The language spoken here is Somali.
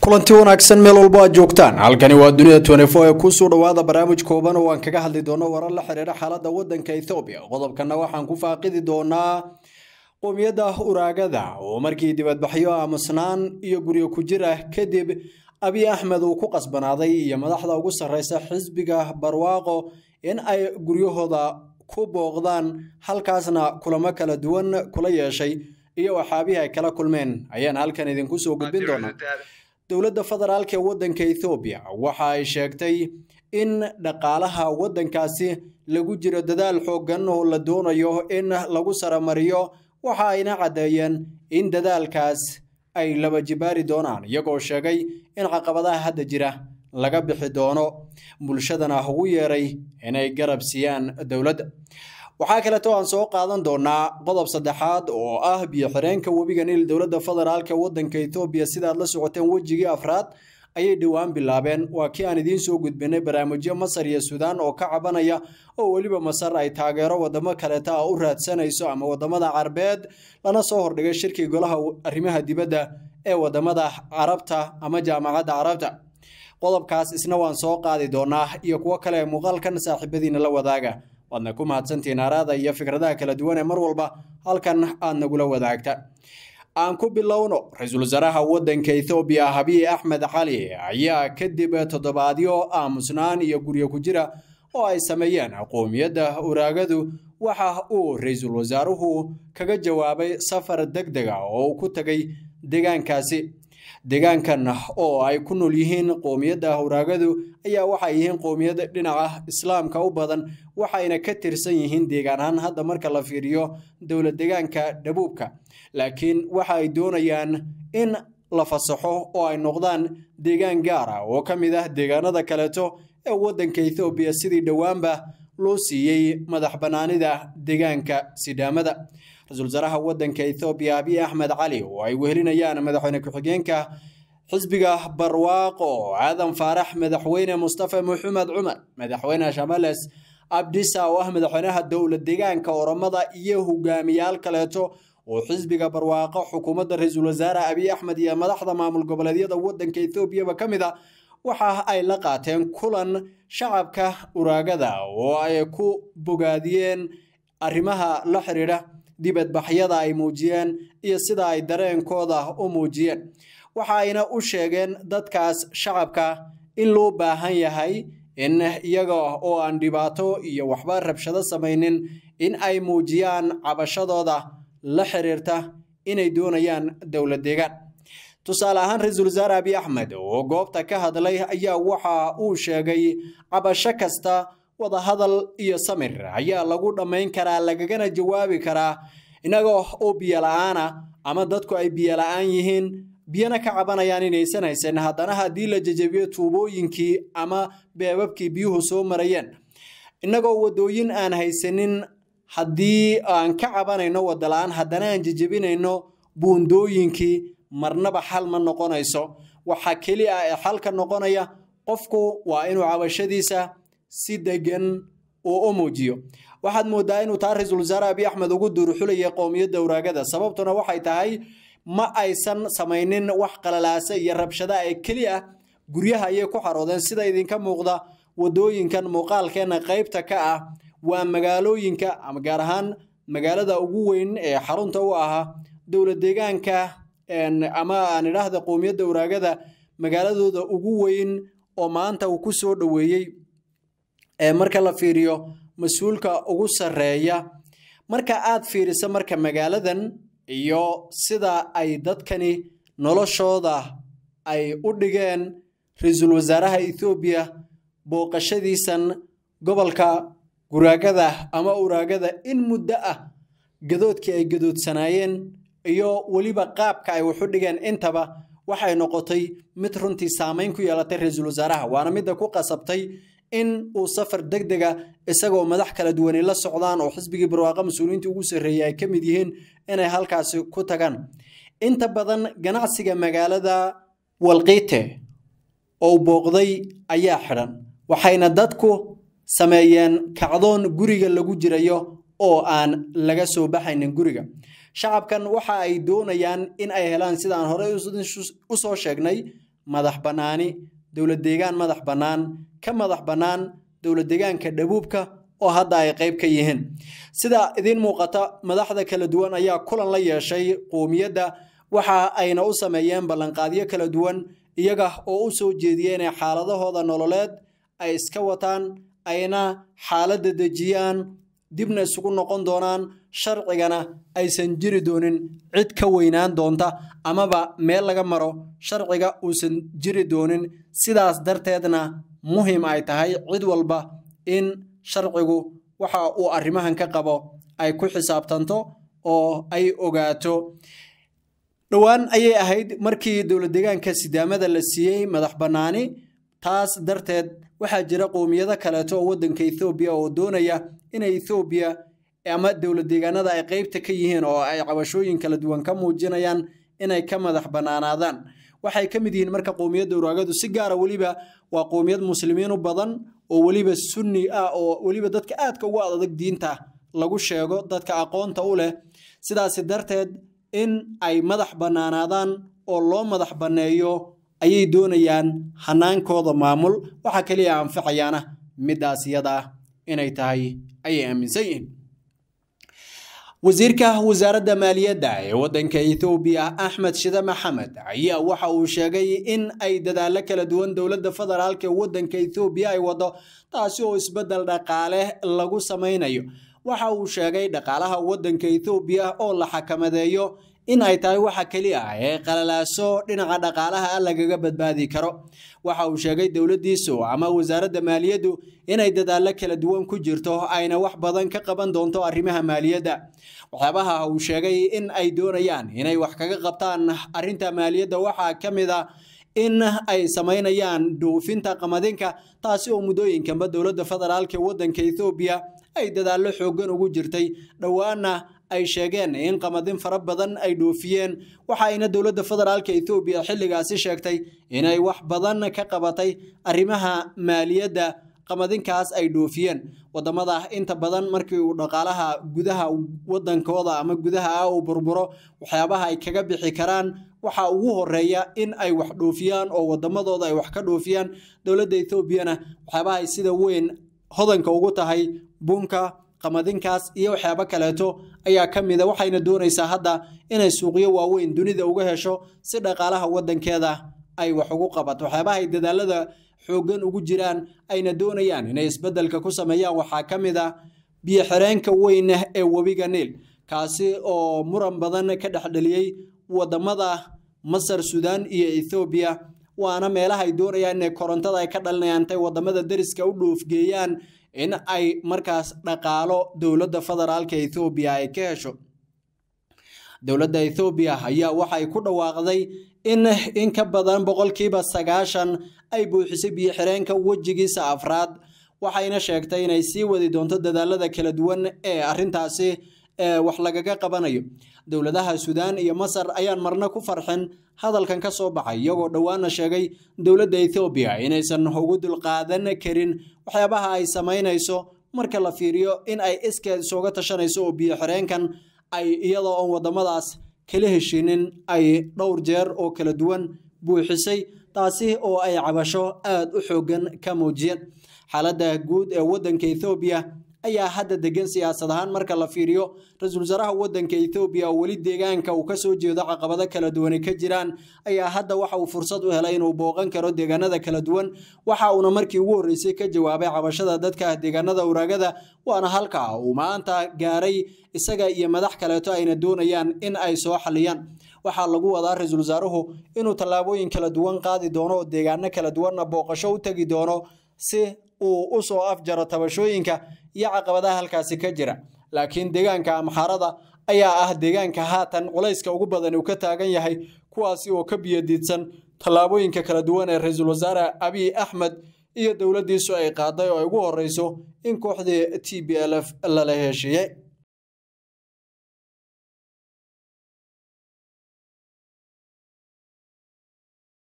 kulanti wanaagsan meel walbo aad joogtaan halkani waa dunida tnefo ee kusoo dhawaada barnaamij kooban oo aan kaga hadli doono warar la xidhiidha xaaladda waddanka ethoobiya qodobkanna waxaan ku faaqidi doonaa qowmiyadda uraagada oo markii dibadbaxyo aamusnaan ah, iyo guryo ku jir ah kadib abiy axmed uu ku qasbanaaday iyo madaxda ugu sarreysa xisbiga barwaaqo in ay guryahooda ku booqdaan halkaasna kulamo kala duwan kula yeeshay iyo waxaabihi ay kala kulmeen ayaan halkan idinku soo gudbin doonaa dowladda federaalk ee waddanka ethoobiya waxa ay sheegtay in dhaqaalaha waddankaasi lagu jiro dadaal xooggan oo la doonayo in lagu saramariyo waxa ayna caddeeyeen in dadaalkaas ay laba jibaari doonaan iyagoo sheegay in caqabadaha hadda jira laga bixi doono bulshadana ugu yeeray inay garab siiyaan dowladda waxaa kaleto aan soo qaadan doonaa qodob saddexaad oo ah biyo-xireenka webiga nil dowladda federaalka waddanka etoobiya sidaad la socoteen wejigii afraad ayay dhowaan bilaabeen waa kii aan idiin soo gudbinay barnaamijyo masar iyo suudaan oo ka cabanaya oo weliba masar ay taageero waddamo kaleeta a ah u raadsanayso ama waddamada carbeed lana soo hordhigay shirkii golaha arrimaha dibadda ee waddamada carabta ama jaamacadda carabta qodobkaas isna waan soo qaadi doonaa iyo kuwo kale ee muuqaalkan saaxiibadiina la wadaaga waadna ku mahadsantiin aaraada iyo fikradaha kala duwan ee mar walba halkan aad nagula wadaagta aan ku bilowno ra-iisul wasaaraha waddanka ethoobiya habiye axmed cali ayaa kadib toddobaadyo aamusnaan iyo guryo ku jira oo ay sameeyeen qowmiyadda uraagadu waxa uu ra-iisul wasaaruhu kaga jawaabay safar deg dega ah oo uu ku tegay deegaankaasi deegaankan oo ay ku nool yihiin qoomiyadda hawraagadu ayaa waxay yihiin qoomiyad dhinaca islaamka u badan waxayna ka tirsan yihiin deegaan hadda marka la fiiriyo dowlad deegaanka dhabuubka laakiin waxa ay doonayaan in la fasaxo oo ay noqdaan deegaan gaara ah, oo ka mid ah deegaanada kaleeto ee waddanka ethoobiya sidii dhowaanba loo siiyey madax bannaanida deegaanka sidaamada ra-iisul wasaaraha waddanka ethoobiya abiy axmed cali oo ay wehelinayaan madaxweyne ku-xigeenka xisbiga barwaaqo caadan faarax madaxweyne mustafa muxamed cumar madaxweyne shamales abdisa oo ah madaxweynaha dowla deegaanka oromada iyo hogaamiyaal kaleeto oo xisbiga barwaaqo xukuumadda ra-iisul wasaare abiy axmed iyo madaxda maamul goboleedyada waddanka ethoobiyaba ka mid a ah, waxa ay la qaateen kulan shacabka uraagada oo ay ku bogaadiyeen arrimaha la xidhiidha dibadbaxyada ay muujiyeen iyo sida ay dareenkooda u muujiyeen waxa ayna u sheegeen dadkaas shacabka in loo baahan yahay in iyaga oo aan dhibaato iyo waxba rabshado samaynin in ay muujiyaan cabashadooda la xiriirta inay doonayaan dowlad deegaan tusaale ahaan ra-iisul wasaare abiy axmed oo goobta ka hadlay ayaa waxa uu sheegay cabasho kasta wadahadal iyo samir ayaa lagu dhammayn karaa lagagana jawaabi karaa inagoo oo biyo ama dadku ay biyola'aan yihiin biyana ka cabanayaan inaysan haysan haddana haddii la jejebiyo tuubooyinkii ama beebabkii biyuhu soo marayeen inagoo wadooyin aan haysanin haddii aan ka cabanayno wadala haddana aan jejebinayno buundooyinkii marnaba xal ma noqonayso waxaa keli a xalka noqonaya qofku waa inuu cabashadiisa si degan oo u muujiyo waxaad moodaa inuu taa ra-iisul wasaare abiy axmed ugu duuruxulayay qowmiyadda waraagada sababtuna waxay tahay ma aysan samaynin wax qalalaasa iyo rabshada ee keliya guryaha ayay ku xaroodeen sida idinka muuqda wadooyinkan muuqaalkeenna qaybta ka ah waa magaalooyinka ama gaar ahaan magaalada ugu weyn ee xarunta u ahaa dowla deegaanka ama aan idhaahda qowmiyadda waraagada magaaladooda ugu weyn oo maanta uu ku soo dhoweeyey ee marka la fiiriyo mas-uulka ugu sarreeya marka aad fiiriso marka magaaladan iyo sida ay dadkani noloshooda ay u dhigeen ra-iisul wasaaraha ethoobiya booqashadiisan gobolka guraagada ama uraagada in muddo ah gadoodkii ay gadoodsanaayeen iyo weliba qaabka ay waxu dhigeen intaba waxay noqotay mid runtii saamayn ku yeelatay ra-iisul wasaaraha waana midda ku qasabtay in uu safar deg dega isagoo madax kala duwani la socdaan oo xisbigii barwaaqa mas-uuliyiinta ugu sarreeyey ay ka mid yihiin inay halkaasi ku tagaan inta badan ganacsiga magaalada walqiite oo booqday ayaa xidhan waxayna dadku sameeyeen kacdoon guriga lagu jirayo oo aan laga soo baxaynin guriga shacabkan waxa ay doonayaan in ay helaan sidaan horey u soo sheegnay madax bannaani deegaan madax bannaan ka madax bannaan deegaanka dhabuubka oo hadda ay qayb ka yihiin sida idiin muuqata madaxda kala duwan ayaa kulan la yeeshay qoomiyadda waxa ayna u sameeyeen ballanqaadyo kala duwan iyaga oo u soo inay xaaladahooda nololeed ay iska wataan ayna xaaladda dejiyaan dibna isugu noqon doonaan sharcigana aysan jiri doonin cid ka weynaan doonta amaba meel laga maro sharciga uusan jiri doonin sidaas darteedna muhim ay tahay cid walba in sharcigu waxa uu arrimahan ka qabo ay ku xisaabtanto oo ay ogaato dhowaan ayay ahayd markii dowlad deegaanka sidaamada la siiyey madax bannaani taas darteed waxaa jira qowmiyado kaleeto oo waddanka ethoobiya oo doonaya inay ethoobiya ama dowlad deegaanada ay qaybta ka yihiin oo ay cabashooyin kala duwan ka muujinayaan inay ka madax bannaanaadaan waxay ka mid yihiin marka qowmiyadda uraagadu si gaara ah weliba waa qowmiyad muslimiin u badan oo weliba sunni ah oo weliba dadka aadka ugu adag diinta lagu sheego dadka aqoonta u leh sidaasi darteed in ay madax bannaanaadaan oo loo madax banneeyo ayay doonayaan hanaankooda maamul waxaa kaliya anfacayaana midaas yada ah inay tahay ayay aaminsan yihiin wasiirka wasaaradda maaliyadda ee waddanka ethoobiya axmed shide maxamed ayaa waxa uu sheegay in ay dadaallo kala duwan dowladda federaalka ee waddanka ethoobiya ay waddo taasi oo isbeddel dhaqaale lagu samaynayo waxa uu sheegay dhaqaalaha waddanka ethoobiya oo la xakamadeeyo in ay tahay waxa keliya ah ee eh, qalalaaso dhinaca dhaqaalaha ah lagaga badbaadi karo waxa uu sheegay dowladdiisu ama wasaaradda maaliyaddu inay dadaallo kala duwan ku jirto ayna wax badan ka qaban doonto arrimaha maaliyadda waxyaabaha uu sheegay in ay doonayaan inay wax kaga qabtaan arrinta maaliyadda waxaa ka mid a ah in ay samaynayaan dhuufinta qamadinka taasi oo muddooyinkanba dowladda federaalka ee waddanka ethoobiya ay dadaallo xooggan ugu jirtay dhowaanna ay sheegeen in qamadin fara badan ay dhoofiyeen waxaayna ayna dowladda federaalka etoobiya xilligaasi sheegtay inay wax badan ka qabatay arrimaha maaliyadda qamadinkaas ay dhoofiyeen waddamada inta badan markii uu dhaqaalaha gudaha waddankooda ama gudaha ah uu burburo waxyaabaha ay kaga bixi karaan waxa ugu horeeya in ay wax dhoofiyaan oo waddamadooda ay wax ka dhoofiyaan dowladda etoobiyana waxyaabaha ay sida weyn hodanka ugu tahay bunka qamadinkaas iyo waxyaabo kaleeto ayaa ka mida waxayna doonaysaa hadda inay suuqyo waaweyn dunida uga hesho si dhaqaalaha wadankeeda ay wax ugu qabato waxyaabahay dadaalada xooggan ugu jiraan ayna doonayaan inay isbedelka ku sameeyaan waxaa ka mid a biyoxireenka weyna ee webiga niil kaasi oo muran badan ka dhexdheliyey wadamada masar suudaan iyo ethoobiya waana meelahay doonayaan inay korontada ay ka dhalinayaan intay wadamada dariska u dhoofgeeyaan in ay markaas dhaqaalo dowladda federaalka ethoobiya ay ka hesho dowladda ethoobiya ayaa waxay ku dhawaaqday in in ka badan boqolkiiba sagaashan ay buuxisay biyoxireenka wejigiisa afraad waxayna sheegtay inay sii wadi doonto dadaalada kala duwan ee arrintaasi wax lagaga qabanayo dowladaha suudaan iyo masar ayaan marna ku farxin hadalkan ka soo baxay iyagoo dhowaana sheegay dowladda ethoobiya inaysan ugu dulqaadan karin waxyaabaha ay samaynayso marka la fiiriyo in ay iskeed isooga tashanayso oo biyo xireenkan ay iyadoo oon wadamadaas kala heshiinin ay dhowr jeer oo kala duwan buuxisay taasi oo ay cabasho aad u xooggan ka muujiyeen xaaladda guud ee waddanka ethoobiya ayaa hadda degan siyaasad ahaan marka la fiiriyo ra-iisul wasaaraha waddanka etoobiya oo weli deegaanka uu kasoo jeedo caqabado kala duwani ka jiraan ayaa hadda waxa uu fursad u helay inuu booqan karo deegaanada kala duwan waxa uuna markii ugu horreysay ka jawaabay cabashada dadka deegaanada uraagada waana halkaa uu maanta gaaray isaga iyo madax kaleeto ayna doonayaan in ay soo xaliyaan waxaa lagu wadaa ra-iisul wasaaruhu inuu tallaabooyin kala duwan qaadi doono oo deegaano kala duwanna booqasho u tegi doono si uu u soo afjaro tabashooyinka iyo caqabadaha halkaasi ka jira laakiin deegaanka amxaarada ayaa ah deegaanka haatan culayska ugu badan uu ka taagan yahay kuwaasi oo ka biyadiidsan tallaabooyinka kala duwan ee ra-iisul wasaare abiy axmed iyo dowladdiisu ay qaaday oo ay ugu horeyso in kooxdii t b l f lala heshiiyey